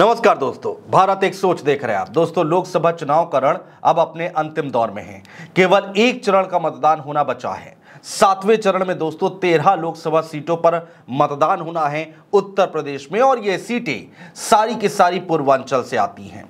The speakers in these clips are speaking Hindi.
नमस्कार दोस्तों भारत एक सोच देख रहे हैं आप दोस्तों लोकसभा चुनाव का रण अब अपने अंतिम दौर में है केवल एक चरण का मतदान होना बचा है सातवें चरण में दोस्तों तेरह लोकसभा सीटों पर मतदान होना है उत्तर प्रदेश में और ये सीटें सारी की सारी पूर्वांचल से आती हैं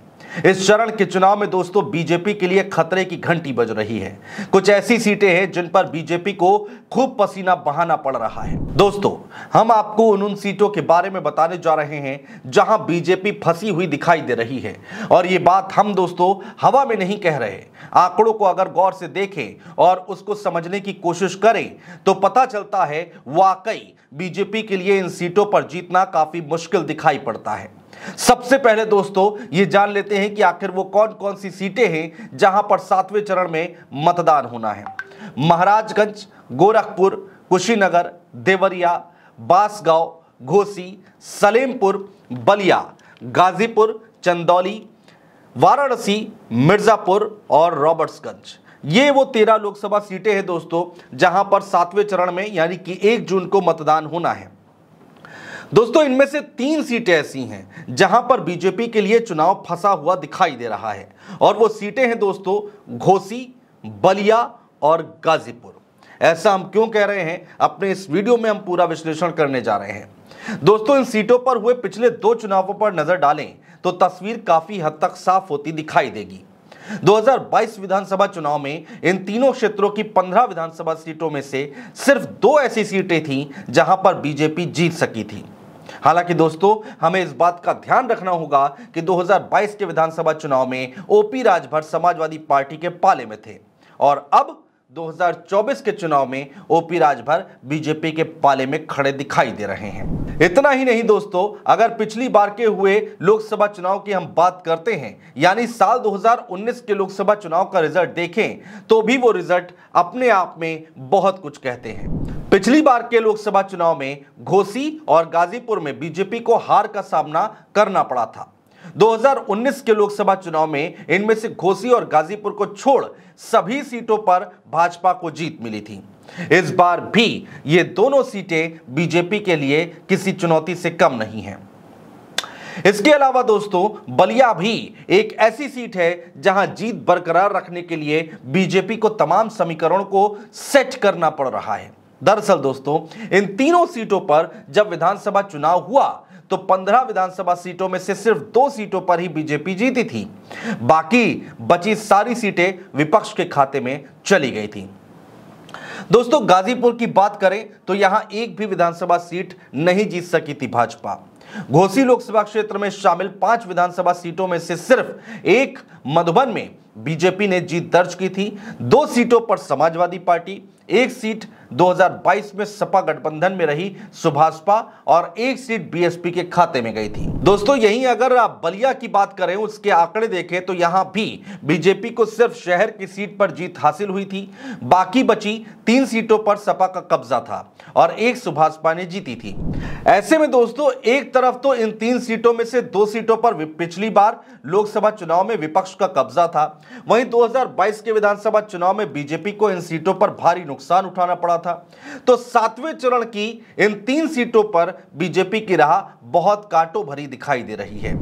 इस चरण के चुनाव में दोस्तों बीजेपी के लिए खतरे की घंटी बज रही है कुछ ऐसी सीटें हैं जिन पर बीजेपी को खूब पसीना बहाना पड़ रहा है दोस्तों हम आपको उन उन सीटों के बारे में बताने जा रहे हैं जहां बीजेपी फंसी हुई दिखाई दे रही है और ये बात हम दोस्तों हवा में नहीं कह रहे आंकड़ों को अगर गौर से देखें और उसको समझने की कोशिश करें तो पता चलता है वाकई बीजेपी के लिए इन सीटों पर जीतना काफी मुश्किल दिखाई पड़ता है सबसे पहले दोस्तों ये जान लेते हैं कि आखिर वो कौन कौन सी सीटें हैं जहां पर सातवें चरण में मतदान होना है महाराजगंज गोरखपुर कुशीनगर देवरिया बांसगांव घोसी सलेमपुर बलिया गाजीपुर चंदौली वाराणसी मिर्ज़ापुर और रॉबर्ट्सगंज ये वो तेरह लोकसभा सीटें हैं दोस्तों जहां पर सातवें चरण में यानी कि एक जून को मतदान होना है दोस्तों इनमें से तीन सीटें ऐसी हैं जहां पर बीजेपी के लिए चुनाव फंसा हुआ दिखाई दे रहा है और वो सीटें हैं दोस्तों घोसी बलिया और गाजीपुर ऐसा हम क्यों कह रहे हैं अपने इस वीडियो में हम पूरा विश्लेषण करने जा रहे हैं दोस्तों इन सीटों पर हुए पिछले दो चुनावों पर नजर डालें तो तस्वीर काफी हद तक साफ होती दिखाई देगी 2022 विधानसभा चुनाव में इन तीनों क्षेत्रों की 15 विधानसभा सीटों में से सिर्फ दो ऐसी सीटें थीं जहां पर बीजेपी जीत सकी थी हालांकि दोस्तों हमें इस बात का ध्यान रखना होगा कि 2022 के विधानसभा चुनाव में ओपी राजभर समाजवादी पार्टी के पाले में थे और अब 2024 के चुनाव में ओपी राजभर बीजेपी के पाले में खड़े दिखाई दे रहे हैं इतना ही नहीं दोस्तों अगर पिछली बार के हुए लोकसभा चुनाव की हम बात करते हैं यानी साल 2019 के लोकसभा चुनाव का रिजल्ट देखें तो भी वो रिजल्ट अपने आप में बहुत कुछ कहते हैं पिछली बार के लोकसभा चुनाव में घोसी और गाजीपुर में बीजेपी को हार का सामना करना पड़ा था 2019 के लोकसभा चुनाव में इनमें से घोसी और गाजीपुर को छोड़ सभी सीटों पर भाजपा को जीत मिली थी इस बार भी ये दोनों सीटें बीजेपी के लिए किसी चुनौती से कम नहीं है इसके अलावा दोस्तों बलिया भी एक ऐसी सीट है जहां जीत बरकरार रखने के लिए बीजेपी को तमाम समीकरणों को सेट करना पड़ रहा है दरअसल दोस्तों इन तीनों सीटों पर जब विधानसभा चुनाव हुआ तो 15 विधानसभा सीटों में से सिर्फ दो सीटों पर ही बीजेपी जीती थी बाकी बची सारी सीटें विपक्ष के खाते में चली गई थी दोस्तों गाजीपुर की बात करें तो यहां एक भी विधानसभा सीट नहीं जीत सकी थी भाजपा घोसी लोकसभा क्षेत्र में शामिल पांच विधानसभा सीटों में से सिर्फ एक मधुबन में बीजेपी ने जीत दर्ज की थी दो सीटों पर समाजवादी पार्टी एक सीट 2022 में सपा गठबंधन में रही सुभाषपा और एक सीट बीएसपी के खाते में गई थी दोस्तों यहीं अगर आप बलिया की बात करें उसके आंकड़े देखें तो यहां भी बीजेपी को सिर्फ शहर की सीट पर जीत हासिल हुई थी बाकी बची तीन सीटों पर सपा का कब्जा था और एक सुभाषपा ने जीती थी ऐसे में दोस्तों एक तरफ तो इन तीन सीटों में से दो सीटों पर पिछली बार लोकसभा चुनाव में विपक्ष का कब्जा था वहीं 2022 के विधानसभा चुनाव में बीजेपी को इन सीटों पर भारी नुकसान उठाना पड़ा था तो सातवें चरण की इन तीन सीटों पर बीजेपी की राह बहुत काटो भरी दिखाई दे रही है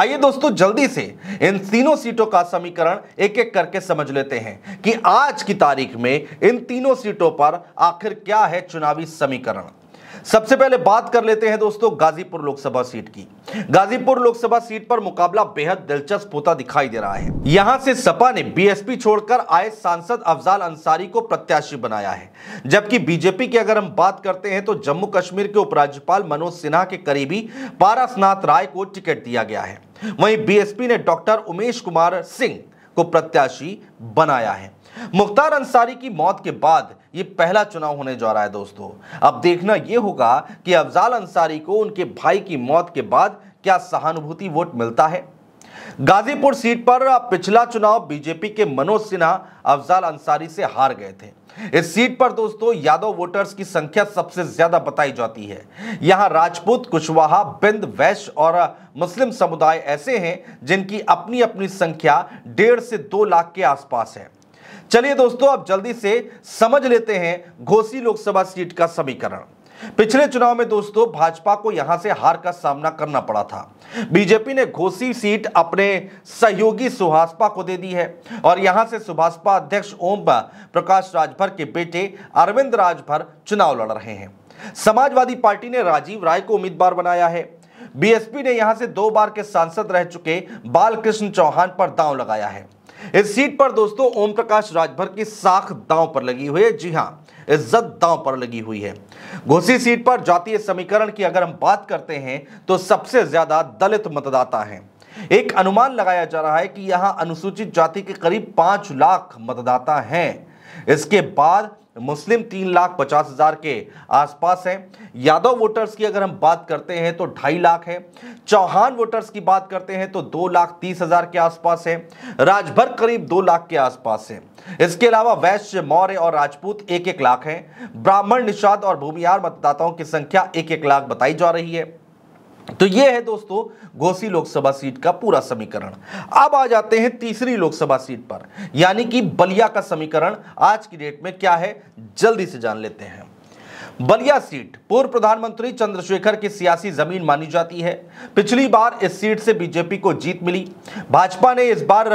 आइए दोस्तों जल्दी से इन तीनों सीटों का समीकरण एक एक करके समझ लेते हैं कि आज की तारीख में इन तीनों सीटों पर आखिर क्या है चुनावी समीकरण सबसे पहले बात कर लेते हैं दोस्तों गाजीपुर लोकसभा सीट की गाजीपुर लोकसभा सीट पर मुकाबला बेहद दिलचस्प होता दिखाई दे रहा है यहां से सपा ने बीएसपी छोड़कर आए सांसद अफजाल अंसारी को प्रत्याशी बनाया है जबकि बीजेपी की अगर हम बात करते हैं तो जम्मू कश्मीर के उपराज्यपाल मनोज सिन्हा के करीबी पारसनाथ राय को टिकट दिया गया है वहीं बीएसपी ने डॉक्टर उमेश कुमार सिंह को प्रत्याशी बनाया है मुख्तार अंसारी की मौत के बाद ये पहला चुनाव होने जा रहा है दोस्तों अब देखना यह होगा कि अफजाल अंसारी को उनके भाई की मौत के बाद क्या सहानुभूति वोट मिलता है गाजीपुर सीट पर पिछला चुनाव बीजेपी के मनोज सिन्हा अफजाल अंसारी से हार गए थे इस सीट पर दोस्तों यादव वोटर्स की संख्या सबसे ज्यादा बताई जाती है यहां राजपूत कुशवाहा बिंद वैश्य और मुस्लिम समुदाय ऐसे हैं जिनकी अपनी अपनी संख्या डेढ़ से दो लाख के आसपास है चलिए दोस्तों अब जल्दी से समझ लेते हैं घोसी लोकसभा सीट का समीकरण पिछले चुनाव में दोस्तों भाजपा को यहां से हार का सामना करना पड़ा था बीजेपी ने घोसी सीट अपने सहयोगी सुभाषपा को दे दी है और यहां से सुभाषपा अध्यक्ष ओम प्रकाश राजभर के बेटे अरविंद राजभर चुनाव लड़ रहे हैं समाजवादी पार्टी ने राजीव राय को उम्मीदवार बनाया है बीएसपी ने यहां से दो बार के सांसद रह चुके बालकृष्ण चौहान पर दांव लगाया है इस सीट पर दोस्तों ओम प्रकाश राजभर की साख दांव पर लगी हुई है जी हाँ इज्जत दांव पर लगी हुई है घोसी सीट पर जातीय समीकरण की अगर हम बात करते हैं तो सबसे ज्यादा दलित मतदाता हैं एक अनुमान लगाया जा रहा है कि यहां अनुसूचित जाति के करीब पांच लाख मतदाता हैं इसके बाद मुस्लिम तीन लाख पचास हज़ार के आसपास हैं यादव वोटर्स की अगर हम बात करते हैं तो ढाई लाख है चौहान वोटर्स की बात करते हैं तो दो लाख तीस हज़ार के आसपास है राजभर करीब दो लाख के आसपास है इसके अलावा वैश्य मौर्य और राजपूत एक एक लाख हैं ब्राह्मण निषाद और भूमिहार मतदाताओं की संख्या एक एक लाख बताई जा रही है तो ये है दोस्तों घोसी लोकसभा सीट का पूरा समीकरण अब आ जाते हैं तीसरी लोकसभा सीट पर यानी कि बलिया का समीकरण आज की डेट में क्या है जल्दी से जान लेते हैं बलिया सीट पूर्व प्रधानमंत्री चंद्रशेखर की सियासी जमीन मानी जाती है पिछली बार इस सीट से बीजेपी को जीत मिली भाजपा ने इस बार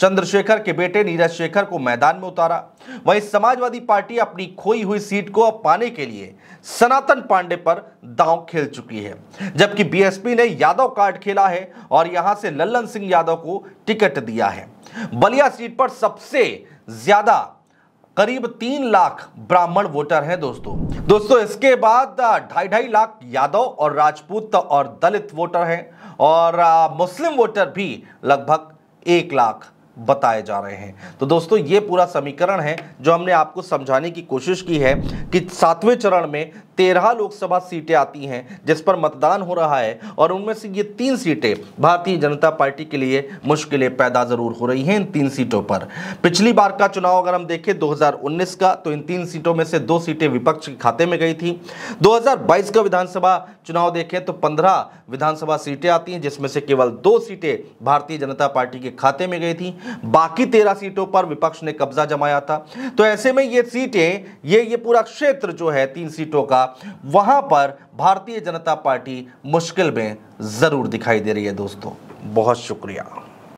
चंद्रशेखर के बेटे नीरज शेखर को मैदान में उतारा वहीं समाजवादी पार्टी अपनी खोई हुई सीट को अब पाने के लिए सनातन पांडे पर दांव खेल चुकी है जबकि बीएसपी ने यादव कार्ड खेला है और यहां से लल्लन सिंह यादव को टिकट दिया है बलिया सीट पर सबसे ज्यादा करीब तीन लाख ब्राह्मण वोटर हैं दोस्तों दोस्तों इसके बाद ढाई ढाई लाख यादव और राजपूत और दलित वोटर हैं और मुस्लिम वोटर भी लगभग एक लाख बताए जा रहे हैं तो दोस्तों ये पूरा समीकरण है जो हमने आपको समझाने की कोशिश की है कि सातवें चरण में तेरह लोकसभा सीटें आती हैं जिस पर मतदान हो रहा है और उनमें से ये तीन सीटें भारतीय जनता पार्टी के लिए मुश्किलें पैदा ज़रूर हो रही हैं इन तीन सीटों पर पिछली बार का चुनाव अगर हम देखें 2019 का तो इन तीन सीटों में से दो सीटें विपक्ष के खाते में गई थी 2022 का विधानसभा चुनाव देखें तो पंद्रह विधानसभा सीटें आती हैं जिसमें से केवल दो सीटें भारतीय जनता पार्टी के खाते में गई थी बाकी तेरह सीटों पर विपक्ष ने कब्जा जमाया था तो ऐसे में ये सीटें ये ये पूरा क्षेत्र जो है तीन सीटों का वहाँ पर भारतीय जनता पार्टी मुश्किल में ज़रूर दिखाई दे रही है दोस्तों बहुत शुक्रिया